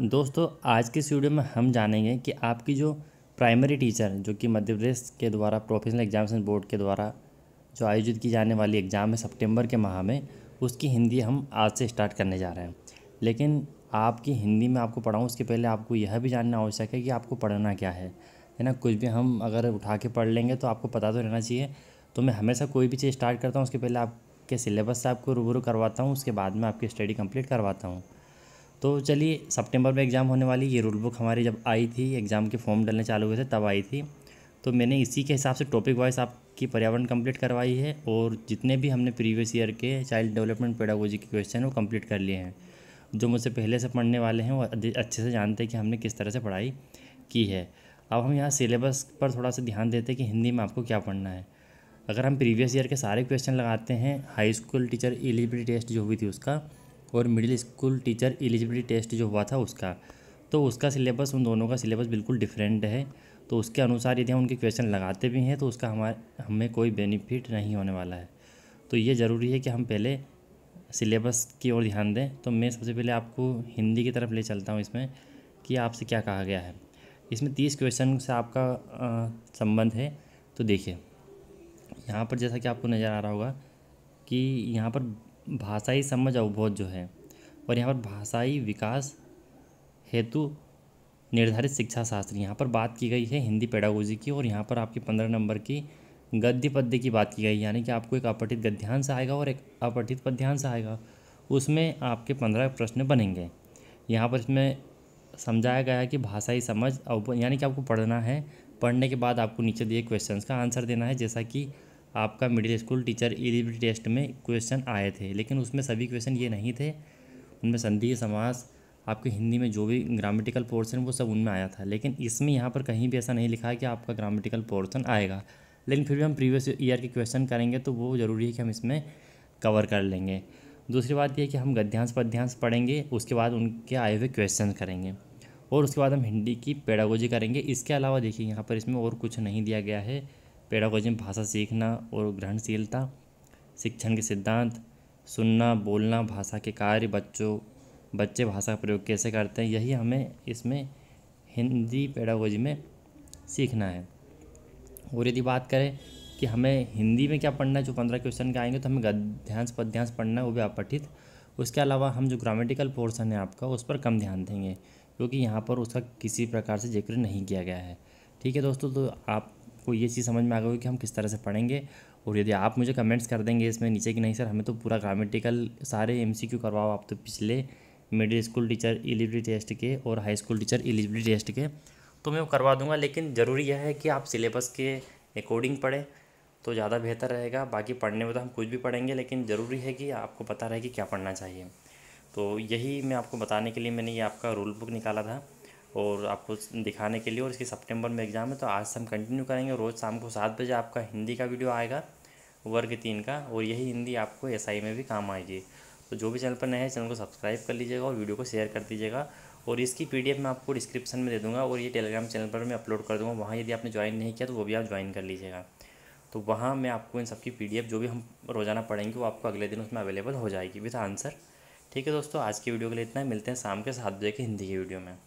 दोस्तों आज के इस वीडियो में हम जानेंगे कि आपकी जो प्राइमरी टीचर जो कि मध्य प्रदेश के द्वारा प्रोफेशनल एग्जामिनेशन बोर्ड के द्वारा जो आयोजित की जाने वाली एग्ज़ाम है सितंबर के माह में उसकी हिंदी हम आज से स्टार्ट करने जा रहे हैं लेकिन आपकी हिंदी में आपको पढ़ाऊँ उसके पहले आपको यह भी जानना आवश्यक है कि आपको पढ़ना क्या है है ना कुछ भी हम अगर उठा के पढ़ लेंगे तो आपको पता तो रहना चाहिए तो मैं हमेशा कोई भी चीज़ स्टार्ट करता हूँ उसके पहले आपके सिलेबस से आपको रूबरू करवाता हूँ उसके बाद में आपकी स्टडी कम्प्लीट करवाता हूँ तो चलिए सितंबर में एग्ज़ाम होने वाली ये रूल बुक हमारी जब आई थी एग्ज़ाम के फॉर्म डलने चालू हुए थे तब आई थी तो मैंने इसी के हिसाब से टॉपिक वाइज आपकी पर्यावरण कंप्लीट करवाई है और जितने भी हमने प्रीवियस ईयर के चाइल्ड डेवलपमेंट पेडागोजी के क्वेश्चन वो कम्प्लीट कर लिए हैं जो मुझसे पहले से पढ़ने वाले हैं वो अच्छे से जानते हैं कि हमने किस तरह से पढ़ाई की है अब हम यहाँ सिलेबस पर थोड़ा सा ध्यान देते हैं कि हिंदी में आपको क्या पढ़ना है अगर हम प्रीवियस ईयर के सारे क्वेश्चन लगाते हैं high school teacher eligibility test जो हुई थी उसका और middle school teacher eligibility test जो हुआ था उसका तो उसका सिलेबस उन दोनों का सिलेबस बिल्कुल डिफरेंट है तो उसके अनुसार यदि हम उनके क्वेश्चन लगाते भी हैं तो उसका हमारे हमें कोई बेनिफिट नहीं होने वाला है तो ये ज़रूरी है कि हम पहले सिलेबस की ओर ध्यान दें तो मैं सबसे पहले आपको हिंदी की तरफ ले चलता हूँ इसमें कि आपसे क्या कहा गया है इसमें तीस क्वेश्चन से आपका संबंध है तो देखिए यहाँ पर जैसा कि आपको नज़र आ रहा होगा कि यहाँ पर भाषाई समझ अवबोध जो है और यहाँ पर भाषाई विकास हेतु निर्धारित शिक्षा शास्त्र यहाँ पर बात की गई है हिंदी पेडागोजी की और यहाँ पर आपके पंद्रह नंबर की गद्य पद्य की बात की गई यानी कि आपको एक अपठित गद्यांश आएगा और एक अपठित पद्यांश आएगा उसमें आपके पंद्रह प्रश्न बनेंगे यहाँ पर इसमें समझाया गया है कि भाषाई समझ यानी कि आपको पढ़ना है पढ़ने के बाद आपको नीचे दिए क्वेश्चंस का आंसर देना है जैसा कि आपका middle school teacher eligibility test में क्वेश्चन आए थे लेकिन उसमें सभी क्वेश्चन ये नहीं थे उनमें संधि समास आपके हिंदी में जो भी ग्रामेटिकल पोर्शन वो सब उनमें आया था लेकिन इसमें यहाँ पर कहीं भी ऐसा नहीं लिखा है कि आपका ग्रामेटिकल पोर्शन आएगा लेकिन फिर भी हम प्रीवियस ईयर के क्वेश्चन करेंगे तो वो ज़रूरी है कि हम इसमें कवर कर लेंगे दूसरी बात यह कि हम गद्यांश पद्यांश पढ़ेंगे उसके बाद उनके आए हुए क्वेश्चन करेंगे और उसके बाद हम हिंदी की पेडागोजी करेंगे इसके अलावा देखिए यहाँ पर इसमें और कुछ नहीं दिया गया है पेडागोजी में भाषा सीखना और ग्रहणशीलता शिक्षण के सिद्धांत सुनना बोलना भाषा के कार्य बच्चों बच्चे भाषा का प्रयोग कैसे करते हैं यही हमें इसमें हिंदी पेडागोजी में सीखना है और यदि बात करें कि हमें हिंदी में क्या पढ़ना है जो पंद्रह क्वेश्चन के आएंगे तो हमें गद्यांश पद्यांश पढ़ना है वो भी अपठित उसके अलावा हम जो ग्रामेटिकल पोर्सन है आपका उस पर कम ध्यान देंगे क्योंकि यहाँ पर उसका किसी प्रकार से जिक्र नहीं किया गया है ठीक है दोस्तों तो आप आपको ये चीज़ समझ में आ गई हो कि हम किस तरह से पढ़ेंगे और यदि आप मुझे कमेंट्स कर देंगे इसमें नीचे कि नहीं सर हमें तो पूरा ग्रामेटिकल सारे एम करवाओ आप तो पिछले middle school teacher eligibility test के और high school teacher eligibility test के तो मैं वो करवा दूंगा लेकिन ज़रूरी यह है कि आप सिलेबस के अकॉर्डिंग पढ़ें तो ज़्यादा बेहतर रहेगा बाकी पढ़ने में तो हम कुछ भी पढ़ेंगे लेकिन ज़रूरी है कि आपको पता रहे कि क्या पढ़ना चाहिए तो यही मैं आपको बताने के लिए मैंने ये आपका रूल बुक निकाला था और आपको दिखाने के लिए और इसकी सितंबर में एग्ज़ाम है तो आज से हम कंटिन्यू करेंगे रोज़ शाम को सात बजे आपका हिंदी का वीडियो आएगा वर्ग तीन का और यही हिंदी आपको एस में भी काम आएगी तो जो भी चैनल पर नए हैं चैनल को सब्सक्राइब कर लीजिएगा और वीडियो को शेयर कर दीजिएगा और इसकी पी मैं आपको डिस्क्रिप्शन में दे दूँगा और ये टेलीग्राम चैनल पर मैं अपलोड कर दूँगा वहाँ यदि आपने ज्वाइन नहीं किया तो वो भी आप ज्वाइन कर लीजिएगा तो वहाँ मैं आपको इन सबकी पीडीएफ जो भी हम रोज़ाना पढ़ेंगे वो आपको अगले दिन उसमें अवेलेबल हो जाएगी विथ आंसर ठीक है दोस्तों आज की वीडियो के लिए इतना है मिलते हैं शाम के सात बजे के हिंदी की वीडियो में